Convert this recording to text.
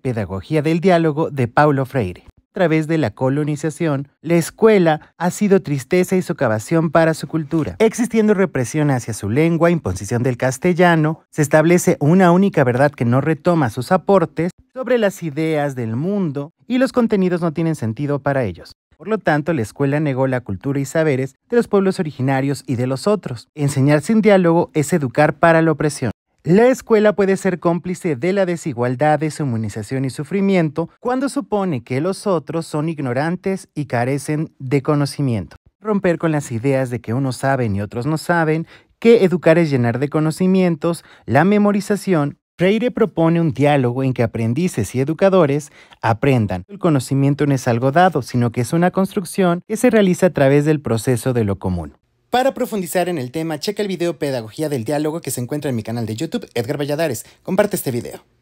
Pedagogía del diálogo de Paulo Freire. A través de la colonización, la escuela ha sido tristeza y socavación para su cultura. Existiendo represión hacia su lengua, imposición del castellano, se establece una única verdad que no retoma sus aportes sobre las ideas del mundo y los contenidos no tienen sentido para ellos. Por lo tanto, la escuela negó la cultura y saberes de los pueblos originarios y de los otros. Enseñar sin diálogo es educar para la opresión. La escuela puede ser cómplice de la desigualdad, deshumanización y sufrimiento cuando supone que los otros son ignorantes y carecen de conocimiento. Romper con las ideas de que unos saben y otros no saben, que educar es llenar de conocimientos, la memorización. Freire propone un diálogo en que aprendices y educadores aprendan. El conocimiento no es algo dado, sino que es una construcción que se realiza a través del proceso de lo común. Para profundizar en el tema, checa el video Pedagogía del Diálogo que se encuentra en mi canal de YouTube, Edgar Valladares. Comparte este video.